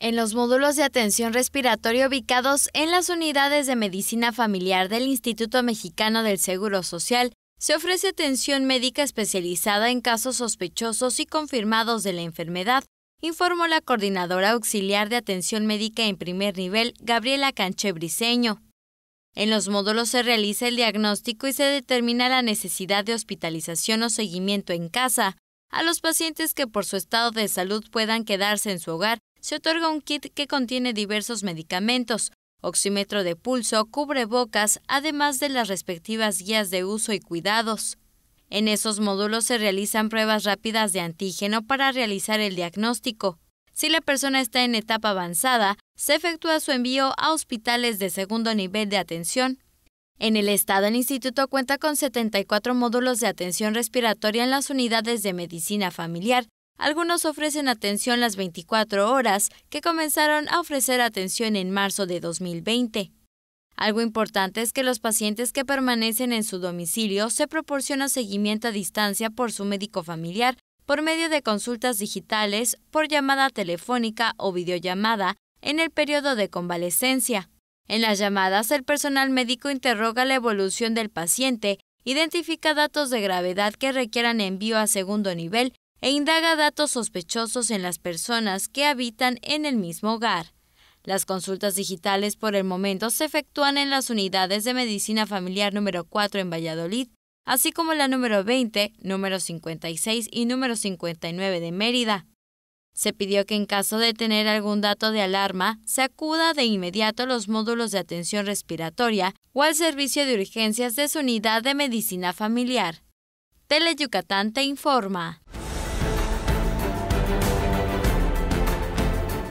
en los módulos de atención respiratoria ubicados en las unidades de medicina familiar del Instituto Mexicano del Seguro Social, se ofrece atención médica especializada en casos sospechosos y confirmados de la enfermedad, informó la coordinadora auxiliar de atención médica en primer nivel, Gabriela Canche Briseño. En los módulos se realiza el diagnóstico y se determina la necesidad de hospitalización o seguimiento en casa. A los pacientes que por su estado de salud puedan quedarse en su hogar se otorga un kit que contiene diversos medicamentos, oxímetro de pulso, cubrebocas, además de las respectivas guías de uso y cuidados. En esos módulos se realizan pruebas rápidas de antígeno para realizar el diagnóstico. Si la persona está en etapa avanzada, se efectúa su envío a hospitales de segundo nivel de atención. En el estado, el instituto cuenta con 74 módulos de atención respiratoria en las unidades de medicina familiar, algunos ofrecen atención las 24 horas, que comenzaron a ofrecer atención en marzo de 2020. Algo importante es que los pacientes que permanecen en su domicilio se proporciona seguimiento a distancia por su médico familiar por medio de consultas digitales, por llamada telefónica o videollamada en el periodo de convalecencia. En las llamadas, el personal médico interroga la evolución del paciente, identifica datos de gravedad que requieran envío a segundo nivel e indaga datos sospechosos en las personas que habitan en el mismo hogar. Las consultas digitales por el momento se efectúan en las unidades de medicina familiar número 4 en Valladolid, así como la número 20, número 56 y número 59 de Mérida. Se pidió que en caso de tener algún dato de alarma, se acuda de inmediato a los módulos de atención respiratoria o al servicio de urgencias de su unidad de medicina familiar. Tele Yucatán te informa.